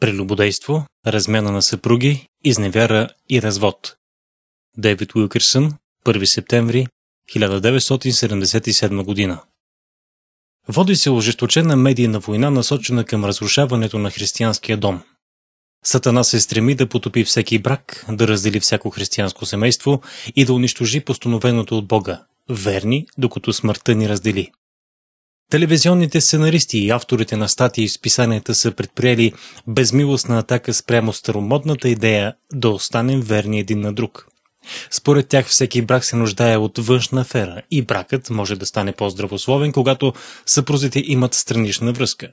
прелюбодейство, размяна на съпруги, изневяра и развод. Дейвид Уилкерсън, 1 септември 1977 година. Води се ожесточена медийна война, насочена към разрушаването на християнския дом. Сатана се стреми да потопи всеки брак, да раздели всяко християнско семейство и да унищожи постановеното от Бога – верни, докато смъртта ни раздели. Телевизионните сценаристи и авторите на статии в списанията са предприели безмилостна атака спрямо старомодната идея да останем верни един на друг. Според тях всеки брак се нуждае от външна афера и бракът може да стане по-здравословен, когато съпрузите имат странична връзка.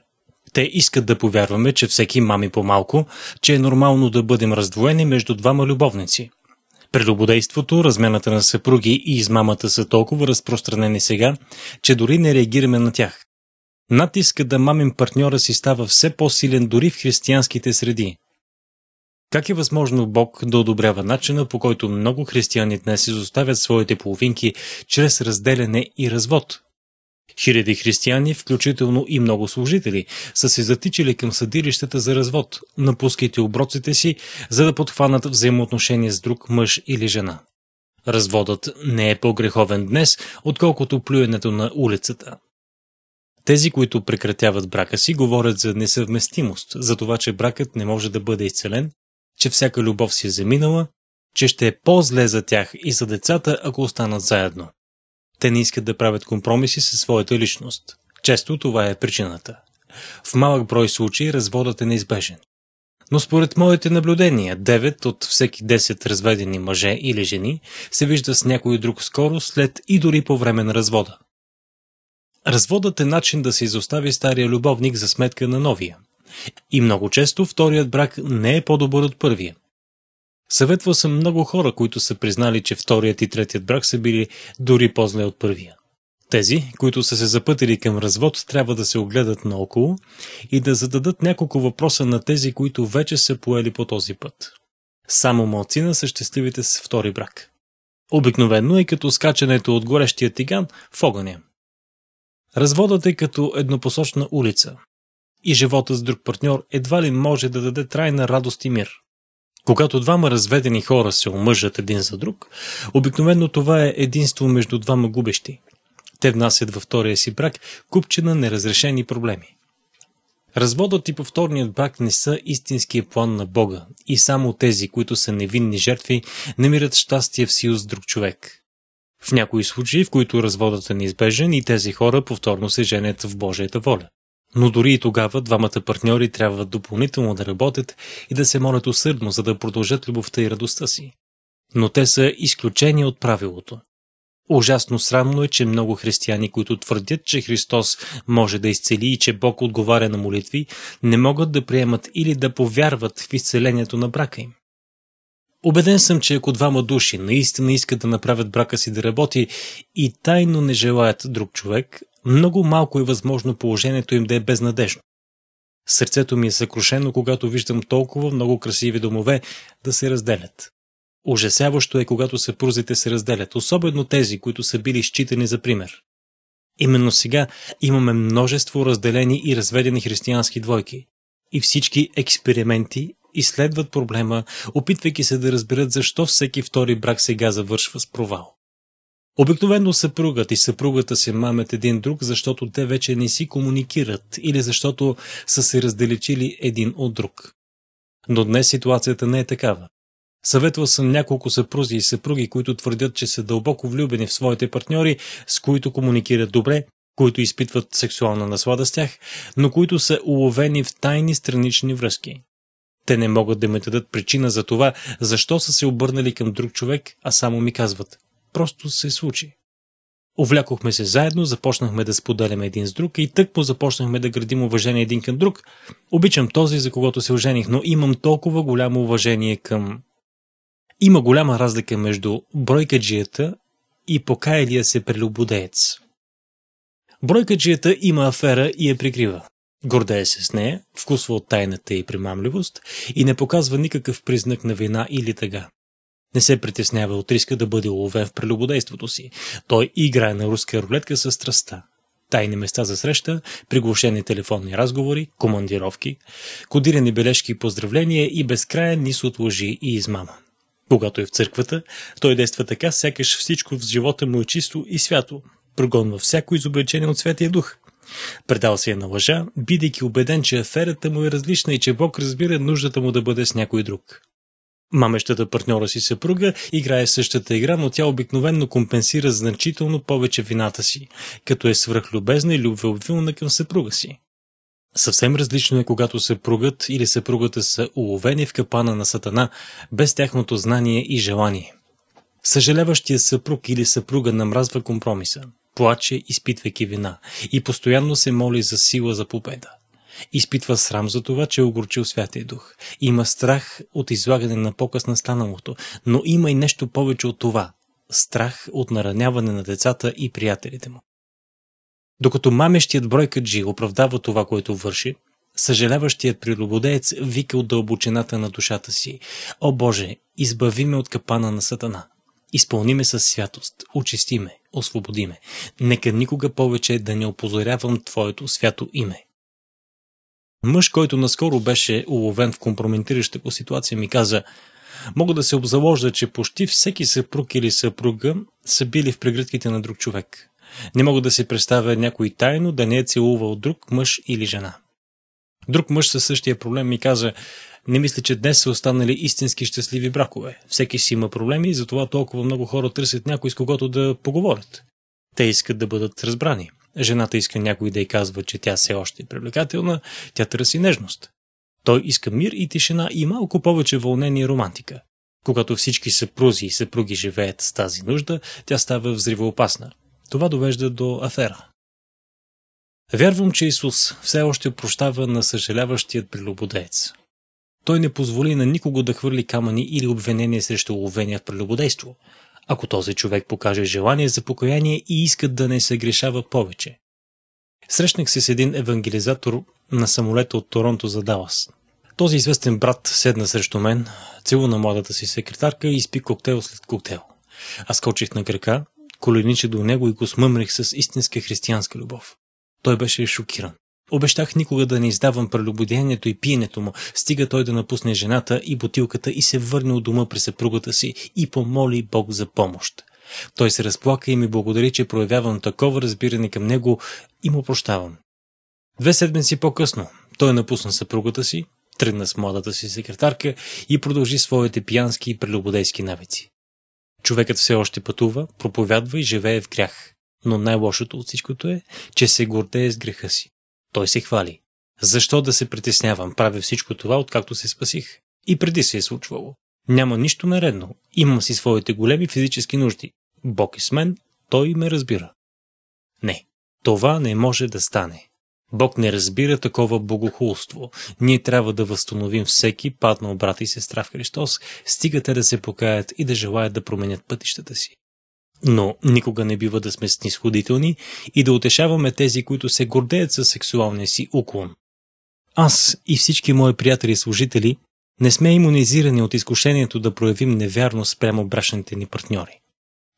Те искат да повярваме, че всеки мами по-малко, че е нормално да бъдем раздвоени между двама любовници. Предободейството, размената на съпруги и измамата са толкова разпространени сега, че дори не реагираме на тях. Натиска да мамим партньора си става все по-силен дори в християнските среди. Как е възможно Бог да одобрява начина, по който много християни днес изоставят своите половинки чрез разделяне и развод – Хиляди християни, включително и много служители, са се затичали към съдилищата за развод, напускайте оброците си, за да подхванат взаимоотношение с друг мъж или жена. Разводът не е по-греховен днес, отколкото плюенето на улицата. Тези, които прекратяват брака си, говорят за несъвместимост, за това, че бракът не може да бъде изцелен, че всяка любов си е заминала, че ще е по-зле за тях и за децата, ако останат заедно. Те не искат да правят компромиси със своята личност. Често това е причината. В малък брой случаи разводът е неизбежен. Но според моите наблюдения, 9 от всеки 10 разведени мъже или жени се вижда с някой друг скоро след и дори по време на развода. Разводът е начин да се изостави стария любовник за сметка на новия. И много често вторият брак не е по-добър от първия – Съветвал съм много хора, които са признали, че вторият и третият брак са били дори по-зле от първия. Тези, които са се запътили към развод, трябва да се огледат наоколо и да зададат няколко въпроса на тези, които вече са поели по този път. Само малцина са щастливите с втори брак. Обикновено е като скачането от горещия тиган в огъня. Разводът е като еднопосочна улица. И живота с друг партньор едва ли може да даде трайна радост и мир – когато двама разведени хора се омъжат един за друг, обикновено това е единство между двама губещи. Те внасят във втория си брак купче на неразрешени проблеми. Разводът и повторният брак не са истинския план на Бога и само тези, които са невинни жертви, намират щастие в сил с друг човек. В някои случаи, в които разводът е неизбежен и тези хора повторно се женят в Божията воля. Но дори и тогава двамата партньори трябва допълнително да работят и да се молят усърдно, за да продължат любовта и радостта си. Но те са изключение от правилото. Ужасно срамно е, че много християни, които твърдят, че Христос може да изцели и че Бог отговаря на молитви, не могат да приемат или да повярват в изцелението на брака им. Обеден съм, че ако двама души наистина искат да направят брака си да работи и тайно не желаят друг човек, много малко е възможно положението им да е безнадежно. Сърцето ми е съкрушено, когато виждам толкова много красиви домове да се разделят. Ужасяващо е, когато съпрузите се разделят, особено тези, които са били считани за пример. Именно сега имаме множество разделени и разведени християнски двойки. И всички експерименти изследват проблема, опитвайки се да разберат защо всеки втори брак сега завършва с провал. Обикновено съпругът и съпругата се мамят един друг, защото те вече не си комуникират или защото са се разделичили един от друг. Но днес ситуацията не е такава. Съветвал съм няколко съпрузи и съпруги, които твърдят, че са дълбоко влюбени в своите партньори, с които комуникират добре, които изпитват сексуална наслада с тях, но които са уловени в тайни странични връзки. Те не могат да ме дадат причина за това, защо са се обърнали към друг човек, а само ми казват Просто се случи. Овлякохме се заедно, започнахме да споделяме един с друг и тъкмо започнахме да градим уважение един към друг. Обичам този, за когото се ожених, но имам толкова голямо уважение към... Има голяма разлика между бройкаджията и покаялия се прелюбодеец. Бройкаджията има афера и я прикрива. Гордее се с нея, вкусва от тайната и примамливост и не показва никакъв признак на вина или тъга не се притеснява от риска да бъде уловен в прелюбодейството си. Той играе на руска рулетка с страста. Тайни места за среща, приглушени телефонни разговори, командировки, кодирани бележки и поздравления и безкраен нис от лъжи и измама. Когато е в църквата, той действа така, сякаш всичко в живота му е чисто и свято. Прогонва всяко изобличение от Светия Дух. Предал се е на лъжа, бидейки убеден, че аферата му е различна и че Бог разбира нуждата му да бъде с някой друг. Мамещата партньора си съпруга играе същата игра, но тя обикновенно компенсира значително повече вината си, като е свръхлюбезна и любвеобвилна към съпруга си. Съвсем различно е, когато съпругът или съпругата са уловени в капана на Сатана, без тяхното знание и желание. Съжаляващия съпруг или съпруга намразва компромиса, плаче, изпитвайки вина и постоянно се моли за сила за победа. Изпитва срам за това, че е огорчил Святия Дух. Има страх от излагане на показ на станалото, но има и нещо повече от това – страх от нараняване на децата и приятелите му. Докато мамещият бройкаджи оправдава това, което върши, съжаляващият прилободеец вика от дълбочината на душата си «О Боже, избави ме от капана на сатана! Изпълни ме със святост, очисти ме, освободи ме! Нека никога повече да не опозорявам Твоето свято име!» Мъж, който наскоро беше уловен в компрометираща по ситуация, ми каза Мога да се обзаложа, че почти всеки съпруг или съпруга са били в прегръдките на друг човек. Не мога да си представя някой тайно да не е целувал друг мъж или жена. Друг мъж със същия проблем ми каза не мисля, че днес са останали истински щастливи бракове. Всеки си има проблеми и затова толкова много хора търсят някой с когото да поговорят. Те искат да бъдат разбрани. Жената иска някой да й казва, че тя все още е привлекателна, тя търси нежност. Той иска мир и тишина и малко повече вълнение и романтика. Когато всички съпрузи и съпруги живеят с тази нужда, тя става взривоопасна. Това довежда до афера. Вярвам, че Исус все още прощава на съжаляващият прелюбодеец. Той не позволи на никого да хвърли камъни или обвинение срещу ловения в прелюбодейство, ако този човек покаже желание за покаяние и иска да не се грешава повече. Срещнах се с един евангелизатор на самолета от Торонто за Далас. Този известен брат седна срещу мен, на младата си секретарка и спи коктейл след коктейл. Аз скочих на крака, колениче до него и го смъмрих с истинска християнска любов. Той беше шокиран. Обещах никога да не издавам прелюбодеянието и пиенето му. Стига той да напусне жената и бутилката и се върне от дома при съпругата си и помоли Бог за помощ. Той се разплака и ми благодари, че проявявам такова разбиране към него и му прощавам. Две седмици по-късно той напусна съпругата си, тръгна с младата си секретарка и продължи своите пиянски и прелюбодейски навици. Човекът все още пътува, проповядва и живее в грях. Но най-лошото от всичкото е, че се гордее с греха си. Той се хвали. Защо да се притеснявам? Правя всичко това, откакто се спасих. И преди се е случвало. Няма нищо наредно. Имам си своите големи физически нужди. Бог е с мен, той ме разбира. Не, това не може да стане. Бог не разбира такова богохулство. Ние трябва да възстановим всеки паднал брат и сестра в Христос, стигате да се покаят и да желаят да променят пътищата си. Но никога не бива да сме снисходителни и да утешаваме тези, които се гордеят със сексуалния си уклон. Аз и всички мои приятели и служители не сме иммунизирани от изкушението да проявим невярност спрямо брашните ни партньори.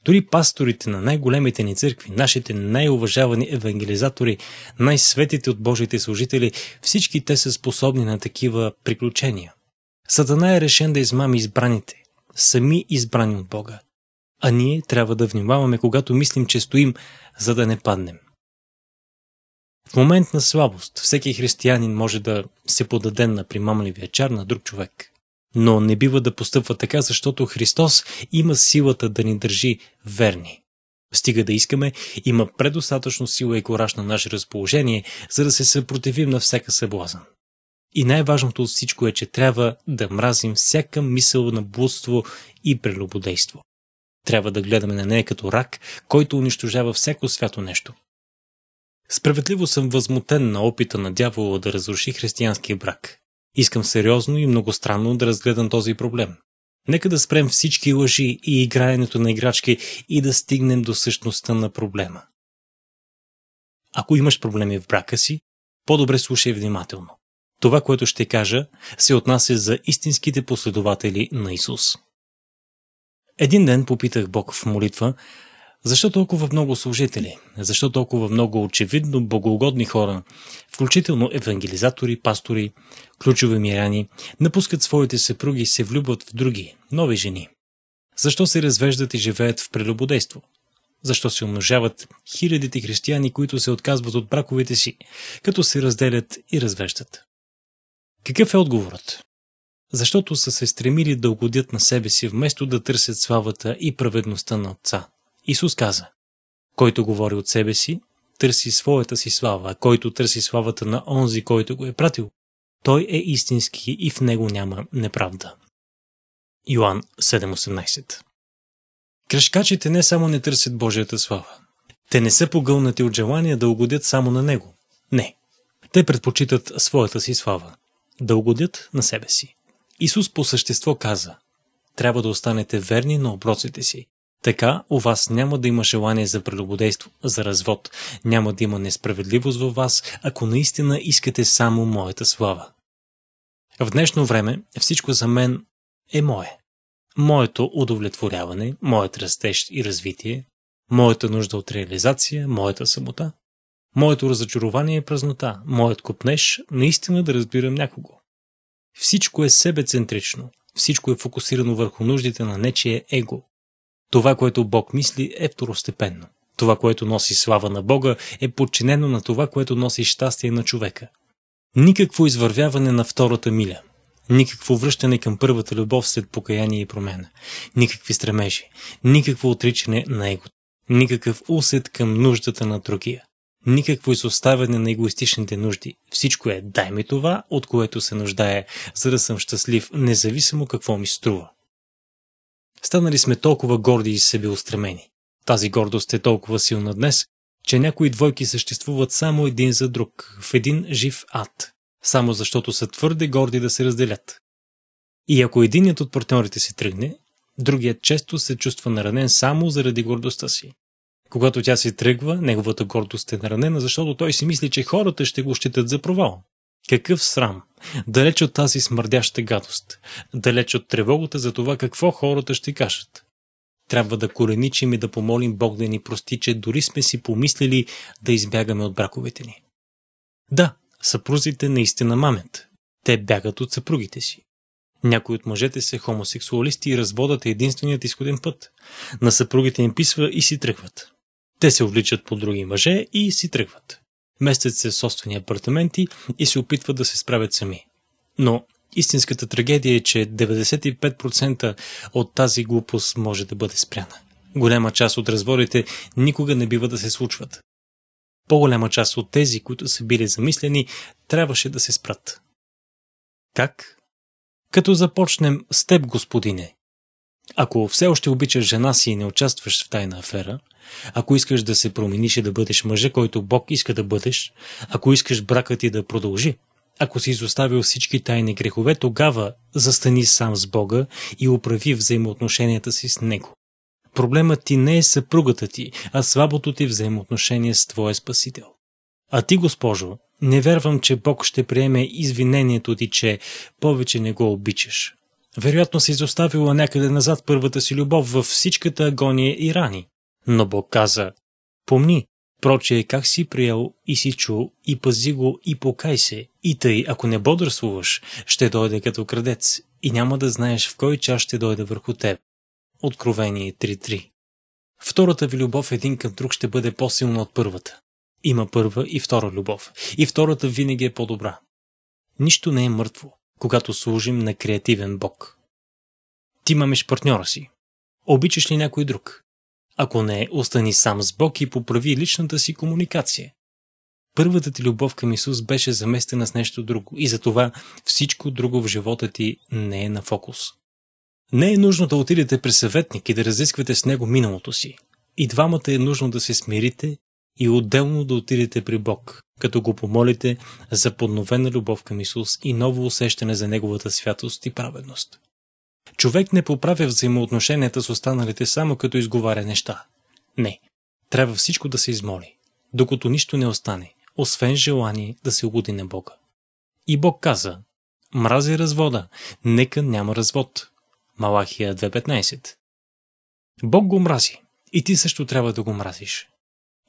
Дори пасторите на най-големите ни църкви, нашите най-уважавани евангелизатори, най-светите от Божите служители, всички те са способни на такива приключения. Сатана е решен да измами избраните, сами избрани от Бога, а ние трябва да внимаваме, когато мислим, че стоим, за да не паднем. В момент на слабост всеки християнин може да се подаде на примамливия чар на друг човек. Но не бива да постъпва така, защото Христос има силата да ни държи верни. Стига да искаме, има предостатъчно сила и кораж на наше разположение, за да се съпротивим на всяка съблазън. И най-важното от всичко е, че трябва да мразим всяка мисъл на блудство и прелюбодейство. Трябва да гледаме на нея като рак, който унищожава всяко свято нещо. Справедливо съм възмутен на опита на дявола да разруши християнския брак. Искам сериозно и многостранно да разгледам този проблем. Нека да спрем всички лъжи и играенето на играчки и да стигнем до същността на проблема. Ако имаш проблеми в брака си, по-добре слушай внимателно. Това, което ще кажа, се отнася за истинските последователи на Исус. Един ден попитах Бог в молитва, защо толкова много служители? Защо толкова много очевидно богоугодни хора, включително евангелизатори, пастори, ключови миряни, напускат своите съпруги и се влюбват в други, нови жени? Защо се развеждат и живеят в прелюбодейство? Защо се умножават хилядите християни, които се отказват от браковете си, като се разделят и развеждат? Какъв е отговорът? защото са се стремили да угодят на себе си, вместо да търсят славата и праведността на Отца. Исус каза, който говори от себе си, търси своята си слава, а който търси славата на онзи, който го е пратил, той е истински и в него няма неправда. Йоан 7.18 Кръшкачите не само не търсят Божията слава. Те не са погълнати от желание да угодят само на Него. Не. Те предпочитат своята си слава. Да угодят на себе си. Исус по същество каза «Трябва да останете верни на оброците си. Така у вас няма да има желание за прелюбодейство, за развод, няма да има несправедливост във вас, ако наистина искате само моята слава». В днешно време всичко за мен е мое. Моето удовлетворяване, моят растеж и развитие, моята нужда от реализация, моята самота, моето разочарование и празнота, моят купнеж наистина да разбирам някого. Всичко е себецентрично, всичко е фокусирано върху нуждите на нечие его. Това, което Бог мисли, е второстепенно. Това, което носи слава на Бога, е подчинено на това, което носи щастие на човека. Никакво извървяване на втората миля. Никакво връщане към първата любов след покаяние и промена. Никакви стремежи. Никакво отричане на егото. Никакъв усет към нуждата на другия никакво изоставяне на егоистичните нужди. Всичко е дай ми това, от което се нуждае, за да съм щастлив, независимо какво ми струва. Станали сме толкова горди и себеустремени. Тази гордост е толкова силна днес, че някои двойки съществуват само един за друг, в един жив ад, само защото са твърде горди да се разделят. И ако единият от партньорите си тръгне, другият често се чувства наранен само заради гордостта си. Когато тя се тръгва, неговата гордост е наранена, защото той си мисли, че хората ще го считат за провал. Какъв срам! Далеч от тази смърдяща гадост. Далеч от тревогата за това какво хората ще кажат. Трябва да кореничим и да помолим Бог да ни прости, че дори сме си помислили да избягаме от браковете ни. Да, съпрузите наистина мамят. Те бягат от съпругите си. Някои от мъжете са хомосексуалисти и разводът е единственият изходен път. На съпругите им писва и си тръгват. Те се увличат по други мъже и си тръгват. Местят се в собствени апартаменти и се опитват да се справят сами. Но истинската трагедия е, че 95% от тази глупост може да бъде спряна. Голяма част от разводите никога не бива да се случват. По-голяма част от тези, които са били замислени, трябваше да се спрат. Как? Като започнем с теб, господине, ако все още обичаш жена си и не участваш в тайна афера, ако искаш да се промениш и да бъдеш мъжа, който Бог иска да бъдеш, ако искаш брака ти да продължи, ако си изоставил всички тайни грехове, тогава застани сам с Бога и управи взаимоотношенията си с Него. Проблемът ти не е съпругата ти, а слабото ти взаимоотношение с Твоя Спасител. А ти, госпожо, не вярвам, че Бог ще приеме извинението ти, че повече не го обичаш. Вероятно се изоставила някъде назад първата си любов във всичката агония и рани. Но Бог каза, помни, проче как си приел и си чул и пази го и покай се, и тъй, ако не бодрствуваш, ще дойде като крадец и няма да знаеш в кой час ще дойде върху теб. Откровение 3.3 Втората ви любов един към друг ще бъде по-силна от първата. Има първа и втора любов. И втората винаги е по-добра. Нищо не е мъртво когато служим на креативен бог. Ти мамеш партньора си. Обичаш ли някой друг? Ако не, остани сам с Бог и поправи личната си комуникация. Първата ти любов към Исус беше заместена с нещо друго и затова всичко друго в живота ти не е на фокус. Не е нужно да отидете при съветник и да разисквате с него миналото си. И двамата е нужно да се смирите и отделно да отидете при Бог, като го помолите за подновена любов към Исус и ново усещане за Неговата святост и праведност. Човек не поправя взаимоотношенията с останалите само като изговаря неща. Не, трябва всичко да се измоли, докато нищо не остане, освен желание да се угоди на Бога. И Бог каза, мрази развода, нека няма развод. Малахия 2.15 Бог го мрази и ти също трябва да го мразиш.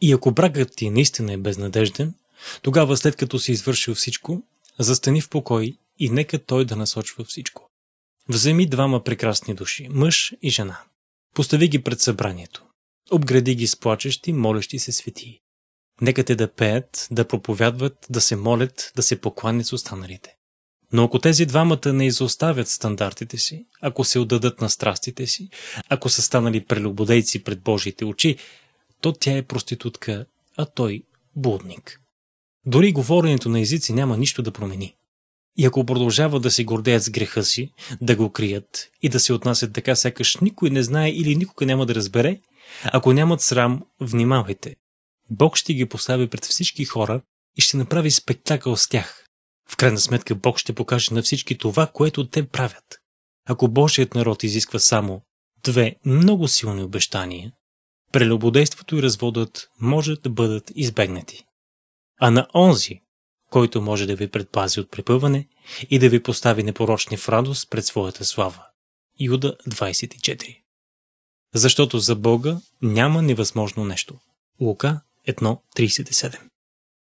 И ако брагът ти наистина е безнадежден, тогава след като си извършил всичко, застани в покой и нека той да насочва всичко. Вземи двама прекрасни души, мъж и жена. Постави ги пред събранието. Обгради ги с плачещи, молещи се светии. Нека те да пеят, да проповядват, да се молят, да се покланят с останалите. Но ако тези двамата не изоставят стандартите си, ако се отдадат на страстите си, ако са станали прелюбодейци пред Божиите очи, то тя е проститутка, а той – блудник. Дори говоренето на езици няма нищо да промени. И ако продължава да се гордеят с греха си, да го крият и да се отнасят така, сякаш никой не знае или никога няма да разбере, ако нямат срам, внимавайте. Бог ще ги постави пред всички хора и ще направи спектакъл с тях. В крайна сметка Бог ще покаже на всички това, което те правят. Ако Божият народ изисква само две много силни обещания, прелюбодейството и разводът може да бъдат избегнати. А на онзи, който може да ви предпази от препъване и да ви постави непорочни в радост пред своята слава. Юда 24 Защото за Бога няма невъзможно нещо. Лука 1.37